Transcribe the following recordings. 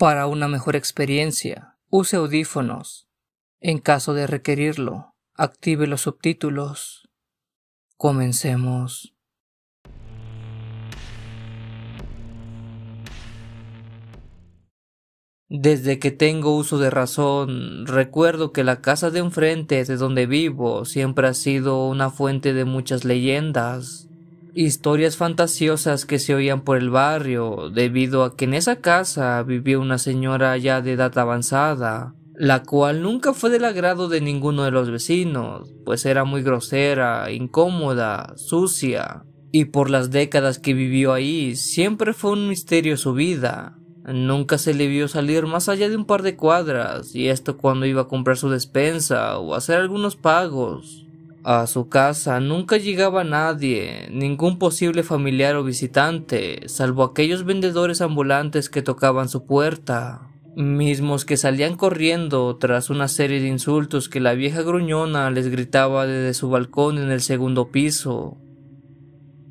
Para una mejor experiencia, use audífonos. En caso de requerirlo, active los subtítulos. Comencemos. Desde que tengo uso de razón, recuerdo que la casa de enfrente de donde vivo siempre ha sido una fuente de muchas leyendas historias fantasiosas que se oían por el barrio, debido a que en esa casa vivía una señora ya de edad avanzada, la cual nunca fue del agrado de ninguno de los vecinos, pues era muy grosera, incómoda, sucia, y por las décadas que vivió ahí siempre fue un misterio su vida. Nunca se le vio salir más allá de un par de cuadras, y esto cuando iba a comprar su despensa o hacer algunos pagos. A su casa nunca llegaba nadie, ningún posible familiar o visitante, salvo aquellos vendedores ambulantes que tocaban su puerta, mismos que salían corriendo tras una serie de insultos que la vieja gruñona les gritaba desde su balcón en el segundo piso.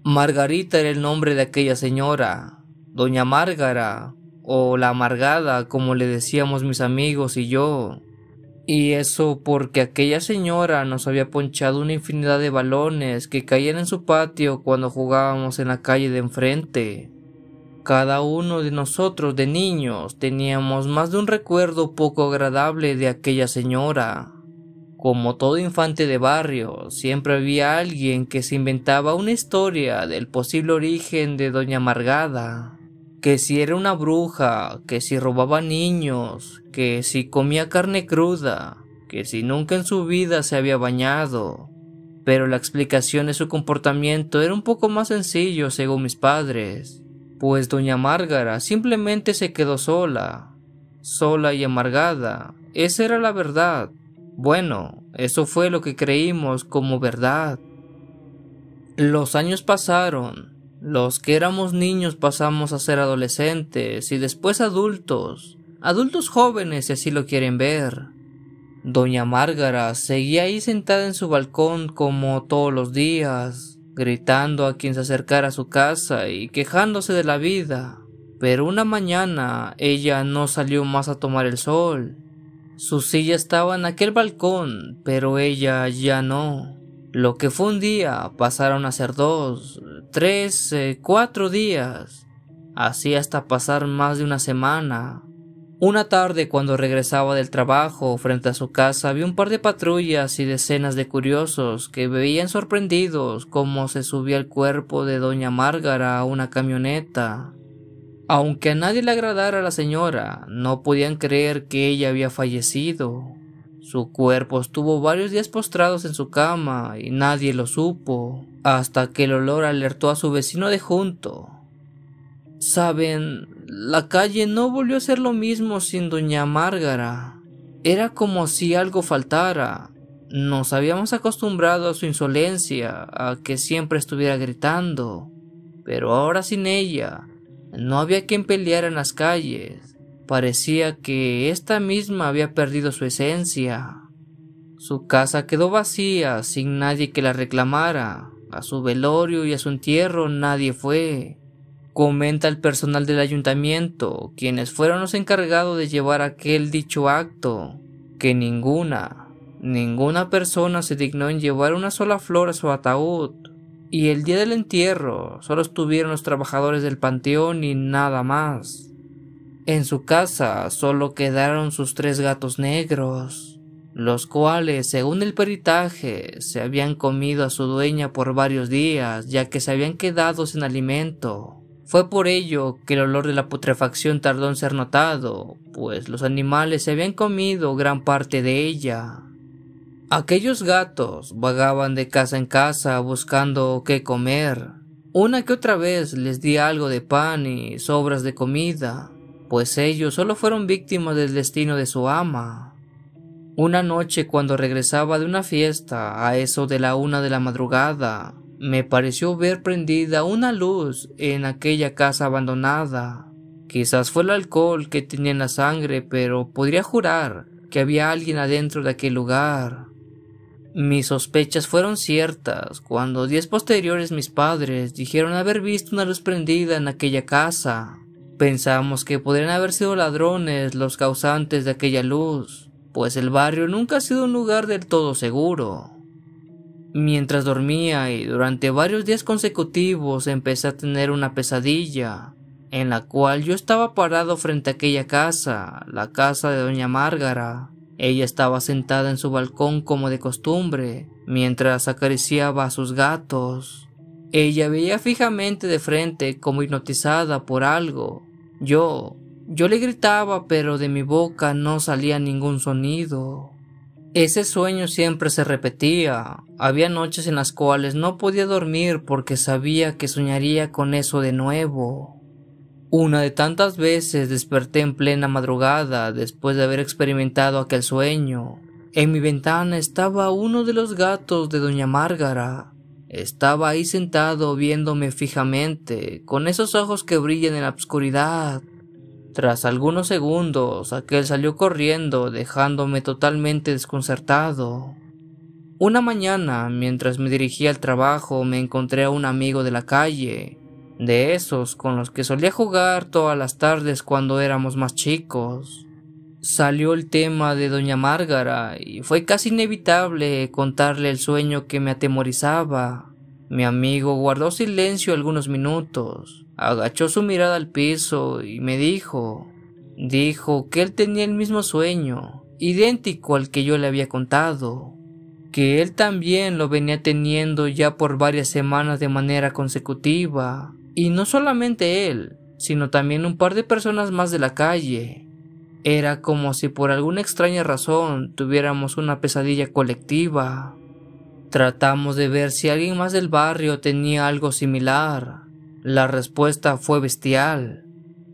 Margarita era el nombre de aquella señora, doña Márgara, o la amargada, como le decíamos mis amigos y yo. Y eso porque aquella señora nos había ponchado una infinidad de balones que caían en su patio cuando jugábamos en la calle de enfrente. Cada uno de nosotros de niños teníamos más de un recuerdo poco agradable de aquella señora. Como todo infante de barrio, siempre había alguien que se inventaba una historia del posible origen de Doña Margada que si era una bruja, que si robaba niños, que si comía carne cruda, que si nunca en su vida se había bañado. Pero la explicación de su comportamiento era un poco más sencillo según mis padres, pues doña Márgara simplemente se quedó sola, sola y amargada. Esa era la verdad. Bueno, eso fue lo que creímos como verdad. Los años pasaron los que éramos niños pasamos a ser adolescentes y después adultos, adultos jóvenes si así lo quieren ver. Doña Márgara seguía ahí sentada en su balcón como todos los días, gritando a quien se acercara a su casa y quejándose de la vida. Pero una mañana ella no salió más a tomar el sol. Su silla estaba en aquel balcón, pero ella ya no. Lo que fue un día pasaron a ser dos, tres, eh, cuatro días, así hasta pasar más de una semana. Una tarde cuando regresaba del trabajo frente a su casa vi un par de patrullas y decenas de curiosos que veían sorprendidos cómo se subía el cuerpo de doña Márgara a una camioneta. Aunque a nadie le agradara la señora, no podían creer que ella había fallecido. Su cuerpo estuvo varios días postrados en su cama y nadie lo supo, hasta que el olor alertó a su vecino de junto. Saben, la calle no volvió a ser lo mismo sin doña Márgara. Era como si algo faltara. Nos habíamos acostumbrado a su insolencia, a que siempre estuviera gritando. Pero ahora sin ella, no había quien pelear en las calles. Parecía que esta misma había perdido su esencia. Su casa quedó vacía, sin nadie que la reclamara. A su velorio y a su entierro nadie fue. Comenta el personal del ayuntamiento, quienes fueron los encargados de llevar aquel dicho acto, que ninguna, ninguna persona se dignó en llevar una sola flor a su ataúd. Y el día del entierro solo estuvieron los trabajadores del panteón y nada más. En su casa solo quedaron sus tres gatos negros, los cuales, según el peritaje, se habían comido a su dueña por varios días, ya que se habían quedado sin alimento. Fue por ello que el olor de la putrefacción tardó en ser notado, pues los animales se habían comido gran parte de ella. Aquellos gatos vagaban de casa en casa buscando qué comer. Una que otra vez les di algo de pan y sobras de comida, pues ellos solo fueron víctimas del destino de su ama. Una noche cuando regresaba de una fiesta, a eso de la una de la madrugada, me pareció ver prendida una luz en aquella casa abandonada. Quizás fue el alcohol que tenía en la sangre, pero podría jurar que había alguien adentro de aquel lugar. Mis sospechas fueron ciertas cuando días posteriores mis padres dijeron haber visto una luz prendida en aquella casa. Pensamos que podrían haber sido ladrones los causantes de aquella luz, pues el barrio nunca ha sido un lugar del todo seguro. Mientras dormía y durante varios días consecutivos empecé a tener una pesadilla, en la cual yo estaba parado frente a aquella casa, la casa de doña Márgara. Ella estaba sentada en su balcón como de costumbre, mientras acariciaba a sus gatos. Ella veía fijamente de frente como hipnotizada por algo, yo, yo le gritaba, pero de mi boca no salía ningún sonido. Ese sueño siempre se repetía. Había noches en las cuales no podía dormir porque sabía que soñaría con eso de nuevo. Una de tantas veces desperté en plena madrugada después de haber experimentado aquel sueño. En mi ventana estaba uno de los gatos de doña Márgara. Estaba ahí sentado viéndome fijamente, con esos ojos que brillan en la oscuridad. Tras algunos segundos, aquel salió corriendo, dejándome totalmente desconcertado. Una mañana, mientras me dirigía al trabajo, me encontré a un amigo de la calle, de esos con los que solía jugar todas las tardes cuando éramos más chicos salió el tema de Doña Márgara y fue casi inevitable contarle el sueño que me atemorizaba. Mi amigo guardó silencio algunos minutos, agachó su mirada al piso y me dijo, dijo que él tenía el mismo sueño, idéntico al que yo le había contado, que él también lo venía teniendo ya por varias semanas de manera consecutiva, y no solamente él, sino también un par de personas más de la calle, era como si por alguna extraña razón tuviéramos una pesadilla colectiva. Tratamos de ver si alguien más del barrio tenía algo similar. La respuesta fue bestial,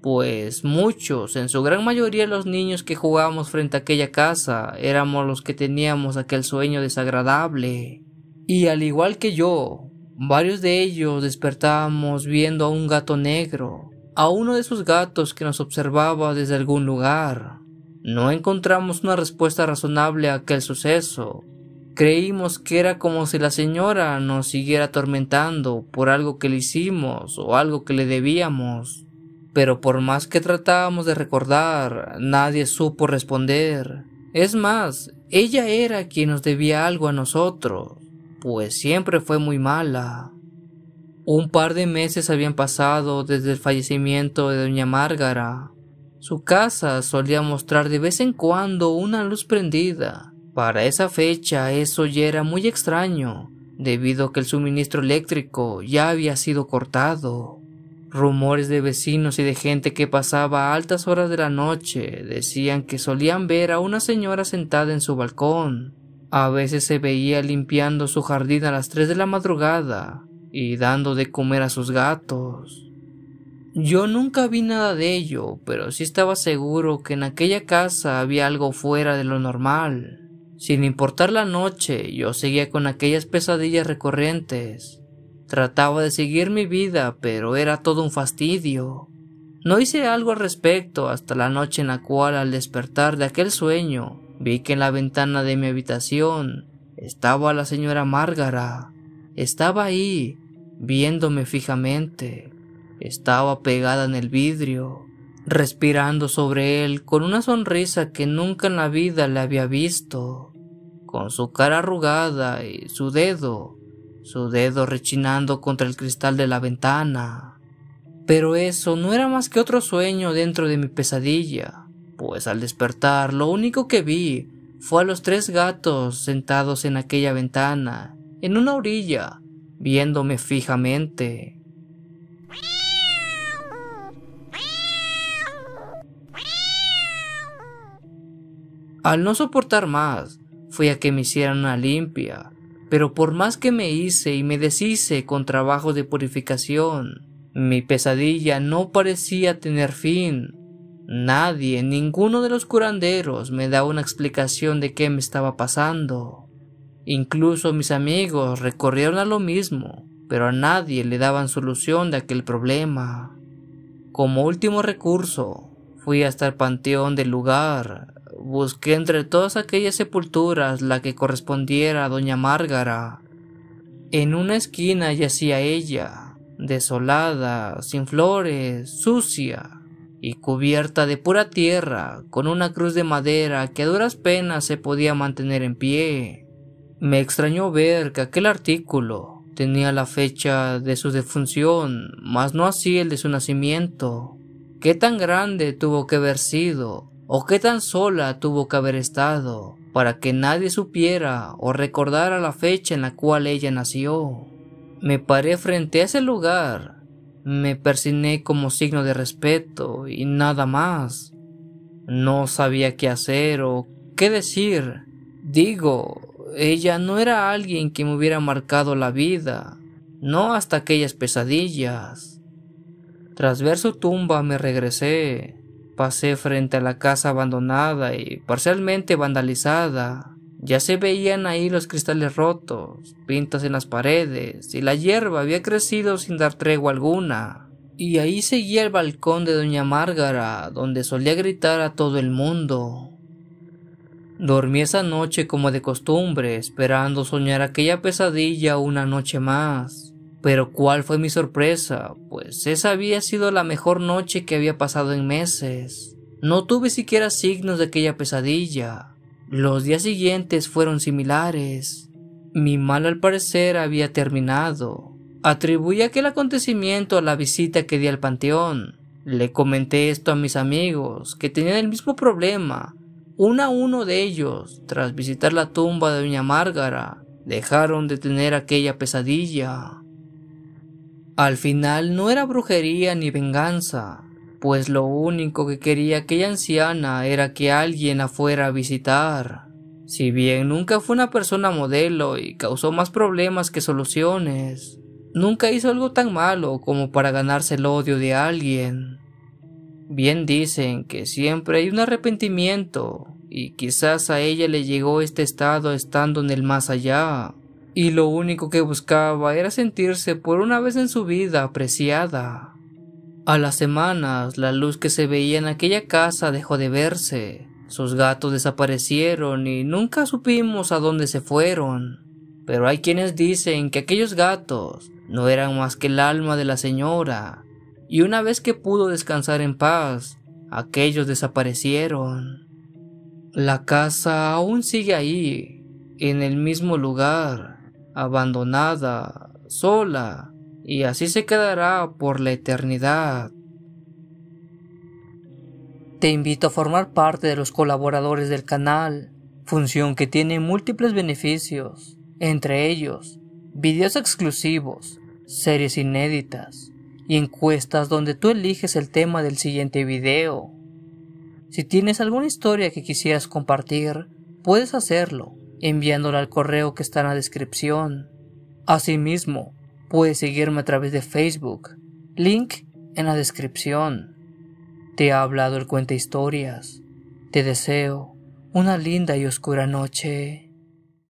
pues muchos, en su gran mayoría los niños que jugábamos frente a aquella casa, éramos los que teníamos aquel sueño desagradable. Y al igual que yo, varios de ellos despertábamos viendo a un gato negro, a uno de sus gatos que nos observaba desde algún lugar. No encontramos una respuesta razonable a aquel suceso. Creímos que era como si la señora nos siguiera atormentando por algo que le hicimos o algo que le debíamos. Pero por más que tratábamos de recordar, nadie supo responder. Es más, ella era quien nos debía algo a nosotros, pues siempre fue muy mala. Un par de meses habían pasado desde el fallecimiento de doña Márgara. Su casa solía mostrar de vez en cuando una luz prendida. Para esa fecha eso ya era muy extraño, debido a que el suministro eléctrico ya había sido cortado. Rumores de vecinos y de gente que pasaba a altas horas de la noche decían que solían ver a una señora sentada en su balcón. A veces se veía limpiando su jardín a las tres de la madrugada y dando de comer a sus gatos. Yo nunca vi nada de ello, pero sí estaba seguro que en aquella casa había algo fuera de lo normal. Sin importar la noche, yo seguía con aquellas pesadillas recurrentes. Trataba de seguir mi vida, pero era todo un fastidio. No hice algo al respecto hasta la noche en la cual, al despertar de aquel sueño, vi que en la ventana de mi habitación estaba la señora Márgara. Estaba ahí, viéndome fijamente. Estaba pegada en el vidrio, respirando sobre él con una sonrisa que nunca en la vida le había visto, con su cara arrugada y su dedo, su dedo rechinando contra el cristal de la ventana. Pero eso no era más que otro sueño dentro de mi pesadilla, pues al despertar lo único que vi fue a los tres gatos sentados en aquella ventana, en una orilla, viéndome fijamente. Al no soportar más, fui a que me hicieran una limpia, pero por más que me hice y me deshice con trabajo de purificación, mi pesadilla no parecía tener fin. Nadie, ninguno de los curanderos me da una explicación de qué me estaba pasando. Incluso mis amigos recorrieron a lo mismo, pero a nadie le daban solución de aquel problema. Como último recurso, fui hasta el panteón del lugar. Busqué entre todas aquellas sepulturas la que correspondiera a doña Márgara. En una esquina yacía ella, desolada, sin flores, sucia y cubierta de pura tierra, con una cruz de madera que a duras penas se podía mantener en pie. Me extrañó ver que aquel artículo tenía la fecha de su defunción, mas no así el de su nacimiento. ¿Qué tan grande tuvo que haber sido, o qué tan sola tuvo que haber estado, para que nadie supiera o recordara la fecha en la cual ella nació? Me paré frente a ese lugar, me persigné como signo de respeto y nada más. No sabía qué hacer o qué decir. Digo, ella no era alguien que me hubiera marcado la vida, no hasta aquellas pesadillas. Tras ver su tumba me regresé, pasé frente a la casa abandonada y parcialmente vandalizada. Ya se veían ahí los cristales rotos, pintas en las paredes, y la hierba había crecido sin dar tregua alguna. Y ahí seguía el balcón de doña Márgara, donde solía gritar a todo el mundo. Dormí esa noche como de costumbre, esperando soñar aquella pesadilla una noche más. Pero cuál fue mi sorpresa, pues esa había sido la mejor noche que había pasado en meses. No tuve siquiera signos de aquella pesadilla. Los días siguientes fueron similares. Mi mal al parecer había terminado. Atribuí aquel acontecimiento a la visita que di al panteón. Le comenté esto a mis amigos, que tenían el mismo problema, uno a uno de ellos, tras visitar la tumba de Doña Márgara, dejaron de tener aquella pesadilla. Al final no era brujería ni venganza, pues lo único que quería aquella anciana era que alguien la fuera a visitar. Si bien nunca fue una persona modelo y causó más problemas que soluciones, nunca hizo algo tan malo como para ganarse el odio de alguien. Bien dicen que siempre hay un arrepentimiento y quizás a ella le llegó este estado estando en el más allá y lo único que buscaba era sentirse por una vez en su vida apreciada. A las semanas la luz que se veía en aquella casa dejó de verse, sus gatos desaparecieron y nunca supimos a dónde se fueron. Pero hay quienes dicen que aquellos gatos no eran más que el alma de la señora, y una vez que pudo descansar en paz, aquellos desaparecieron. La casa aún sigue ahí, en el mismo lugar, abandonada, sola, y así se quedará por la eternidad. Te invito a formar parte de los colaboradores del canal, función que tiene múltiples beneficios, entre ellos, videos exclusivos, series inéditas, y encuestas donde tú eliges el tema del siguiente video. Si tienes alguna historia que quisieras compartir, puedes hacerlo enviándola al correo que está en la descripción. Asimismo, puedes seguirme a través de Facebook, link en la descripción. Te ha hablado el cuenta historias. Te deseo una linda y oscura noche.